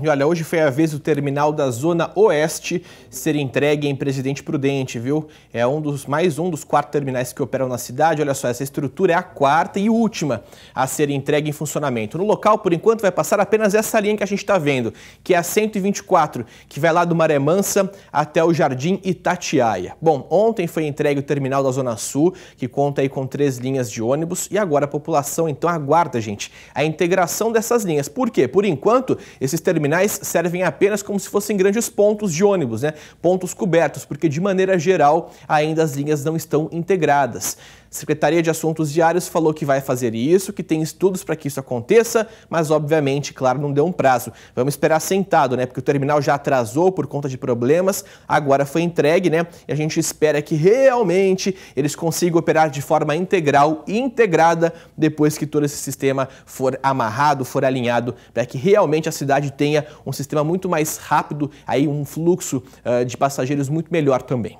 E olha, hoje foi a vez do terminal da Zona Oeste ser entregue em Presidente Prudente, viu? É um dos mais um dos quatro terminais que operam na cidade. Olha só, essa estrutura é a quarta e última a ser entregue em funcionamento. No local, por enquanto, vai passar apenas essa linha que a gente está vendo, que é a 124, que vai lá do Maré Mansa até o Jardim Itatiaia. Bom, ontem foi entregue o terminal da Zona Sul, que conta aí com três linhas de ônibus, e agora a população então aguarda, gente, a integração dessas linhas. Por quê? Por enquanto, esses terminais terminais servem apenas como se fossem grandes pontos de ônibus, né? pontos cobertos, porque de maneira geral ainda as linhas não estão integradas. Secretaria de Assuntos Diários falou que vai fazer isso, que tem estudos para que isso aconteça, mas obviamente, claro, não deu um prazo. Vamos esperar sentado, né? Porque o terminal já atrasou por conta de problemas, agora foi entregue, né? E a gente espera que realmente eles consigam operar de forma integral e integrada depois que todo esse sistema for amarrado, for alinhado, para que realmente a cidade tenha um sistema muito mais rápido, aí um fluxo uh, de passageiros muito melhor também.